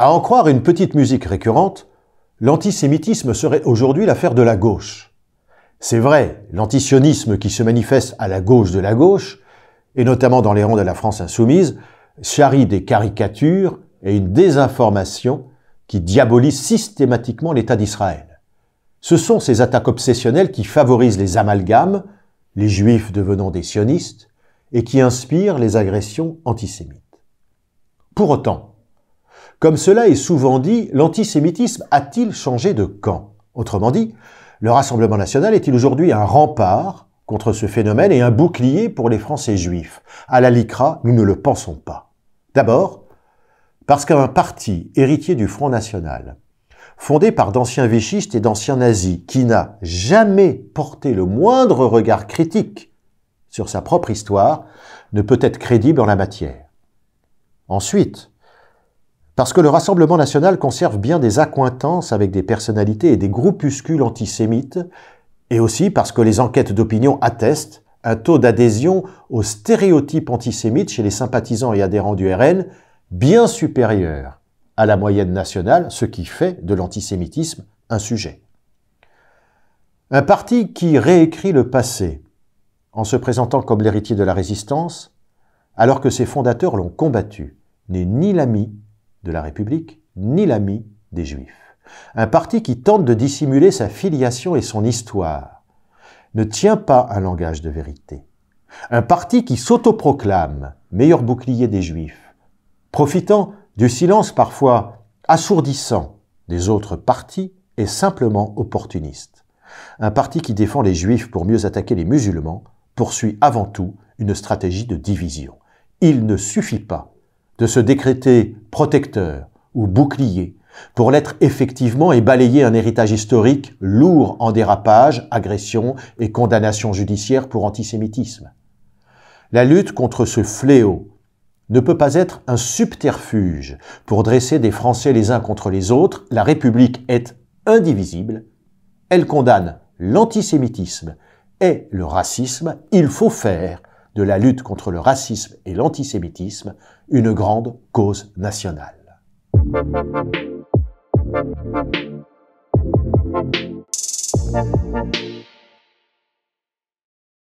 À en croire une petite musique récurrente, l'antisémitisme serait aujourd'hui l'affaire de la gauche. C'est vrai, l'antisionisme qui se manifeste à la gauche de la gauche, et notamment dans les rangs de la France insoumise, charrie des caricatures et une désinformation qui diabolise systématiquement l'État d'Israël. Ce sont ces attaques obsessionnelles qui favorisent les amalgames, les juifs devenant des sionistes, et qui inspirent les agressions antisémites. Pour autant, comme cela est souvent dit, l'antisémitisme a-t-il changé de camp Autrement dit, le Rassemblement national est-il aujourd'hui un rempart contre ce phénomène et un bouclier pour les Français juifs À la LICRA, nous ne le pensons pas. D'abord, parce qu'un parti héritier du Front national, fondé par d'anciens vichistes et d'anciens nazis, qui n'a jamais porté le moindre regard critique sur sa propre histoire, ne peut être crédible en la matière. Ensuite, parce que le Rassemblement national conserve bien des accointances avec des personnalités et des groupuscules antisémites, et aussi parce que les enquêtes d'opinion attestent un taux d'adhésion aux stéréotypes antisémites chez les sympathisants et adhérents du RN bien supérieur à la moyenne nationale, ce qui fait de l'antisémitisme un sujet. Un parti qui réécrit le passé en se présentant comme l'héritier de la résistance, alors que ses fondateurs l'ont combattu, n'est ni l'ami de la République, ni l'ami des Juifs. Un parti qui tente de dissimuler sa filiation et son histoire ne tient pas un langage de vérité. Un parti qui s'autoproclame meilleur bouclier des Juifs, profitant du silence parfois assourdissant des autres partis est simplement opportuniste. Un parti qui défend les Juifs pour mieux attaquer les musulmans poursuit avant tout une stratégie de division. Il ne suffit pas de se décréter protecteur ou bouclier pour l'être effectivement et balayer un héritage historique lourd en dérapages, agressions et condamnations judiciaires pour antisémitisme. La lutte contre ce fléau ne peut pas être un subterfuge pour dresser des Français les uns contre les autres. La République est indivisible. Elle condamne l'antisémitisme et le racisme. Il faut faire de la lutte contre le racisme et l'antisémitisme, une grande cause nationale.